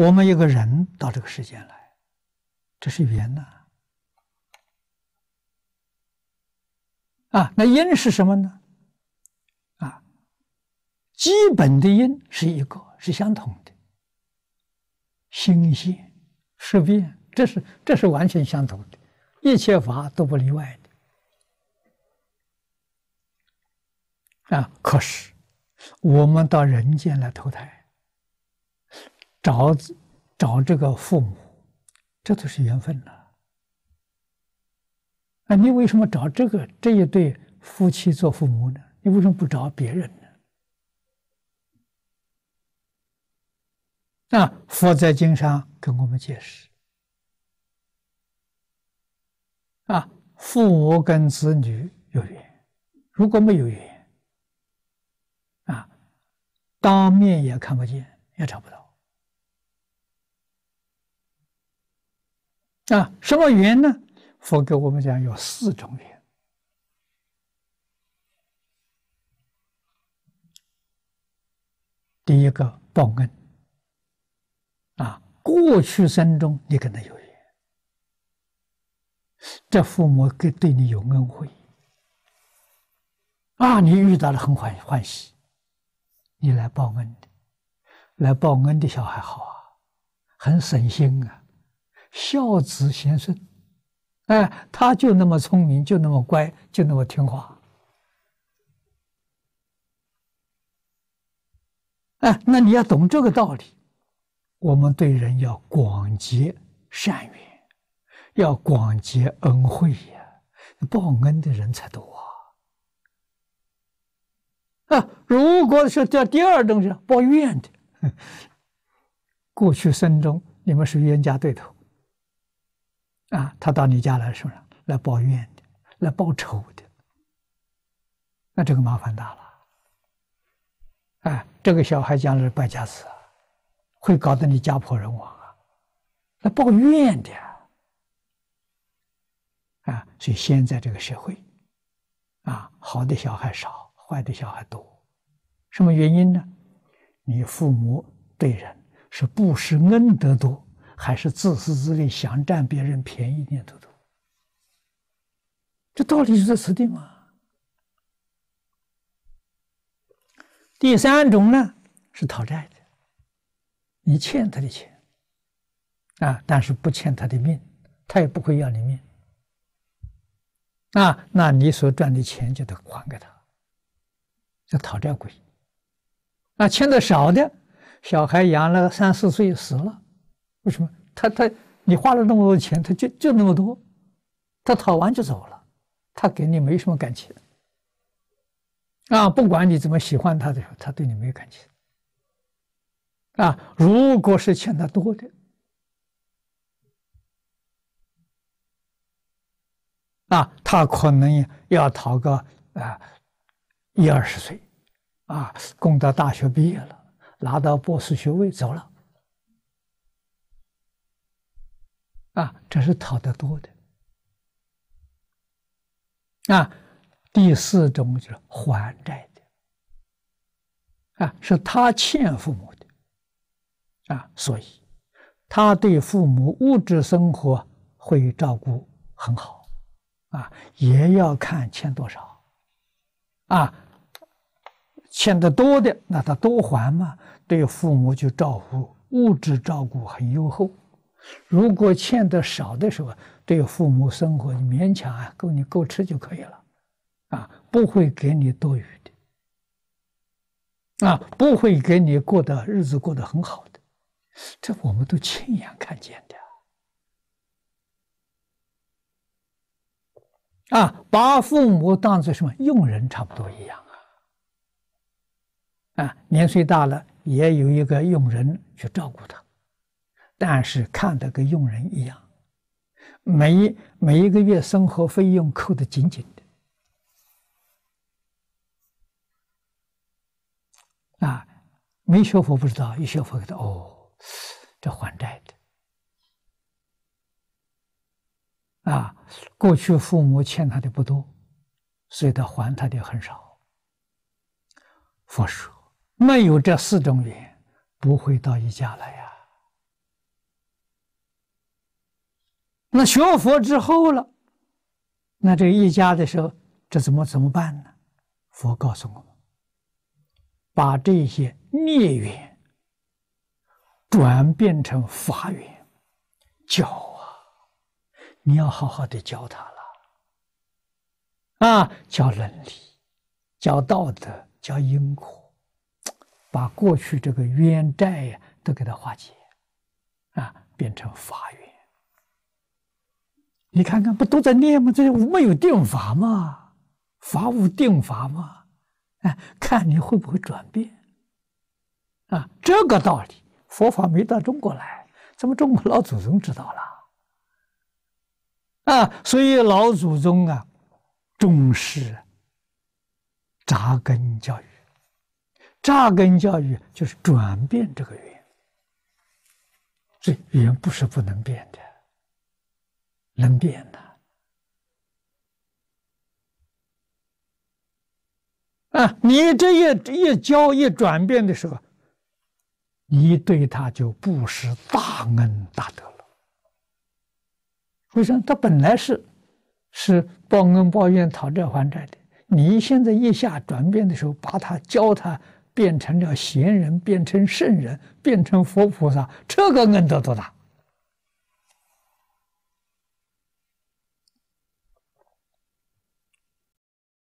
我们一个人到这个世间来，这是缘呐、啊，那因是什么呢？啊，基本的因是一个，是相同的。心性，世变，这是这是完全相同的，一切法都不例外的。啊，可是我们到人间来投胎。找找这个父母，这都是缘分呐、啊，你为什么找这个这一对夫妻做父母呢？你为什么不找别人呢？啊，佛在经上跟我们解释：啊，父母跟子女有缘，如果没有缘，啊，当面也看不见，也找不到。啊，什么缘呢？佛给我们讲有四种缘。第一个报恩，啊，过去生中你跟他有缘，这父母给对你有恩惠，啊，你遇到了很欢欢喜，你来报恩的，来报恩的小孩好啊，很省心啊。孝子贤孙，哎，他就那么聪明，就那么乖，就那么听话。哎，那你要懂这个道理，我们对人要广结善缘，要广结恩惠呀，报恩的人才多啊。啊，如果是叫第二种是报怨的，过去生中你们是冤家对头。啊，他到你家来是不是来报怨的，来报仇的？那这个麻烦大了，哎，这个小孩将来败家子，会搞得你家破人亡啊！来报怨的，啊，所以现在这个社会，啊，好的小孩少，坏的小孩多，什么原因呢？你父母对人是不施恩德多。还是自私自利，想占别人便宜念头多。这道理就在此地吗？第三种呢，是讨债的，你欠他的钱，啊，但是不欠他的命，他也不会要你命。啊，那你所赚的钱就得还给他，叫讨债鬼。啊，欠的少的，小孩养了三四岁死了。为什么他他你花了那么多钱，他就就那么多，他讨完就走了，他给你没什么感情啊！不管你怎么喜欢他的，他对你没有感情啊！如果是欠他多的啊，他可能要讨个啊一二十岁啊，供到大学毕业了，拿到博士学位走了。啊，这是讨得多的。啊，第四种就是还债的。啊，是他欠父母的。啊，所以他对父母物质生活会照顾很好。啊，也要看欠多少。啊，欠的多的，那他多还嘛，对父母就照顾物质照顾很优厚。如果欠的少的时候，对父母生活勉强啊，够你够吃就可以了，啊，不会给你多余的，啊，不会给你过的日子过得很好的，这我们都亲眼看见的，啊，把父母当做什么佣人差不多一样啊，啊，年岁大了，也有一个佣人去照顾他。但是看得跟佣人一样，每一每一个月生活费用扣的紧紧的。啊，没学佛不知道，一学佛知道，哦，这还债的。啊，过去父母欠他的不多，所以他还他的很少。佛说，没有这四种缘，不会到一家来。那学佛之后了，那这一家的时候，这怎么怎么办呢？佛告诉我们，把这些孽缘转变成法缘，教啊，你要好好的教他了，啊，教伦理，教道德，教因果，把过去这个冤债呀都给他化解，啊，变成法缘。你看看，不都在念吗？这些没有定法吗？法无定法吗？哎，看你会不会转变啊？这个道理，佛法没到中国来，怎么中国老祖宗知道了？啊，所以老祖宗啊，重视扎根教育。扎根教育就是转变这个缘。这缘不是不能变的。能变的啊！你这一一教一转变的时候，你对他就不是大恩大德了。为以他本来是是报恩报怨、讨债还债的，你现在一下转变的时候，把他教他变成了贤人，变成圣人，变成佛菩萨，这个恩德多大？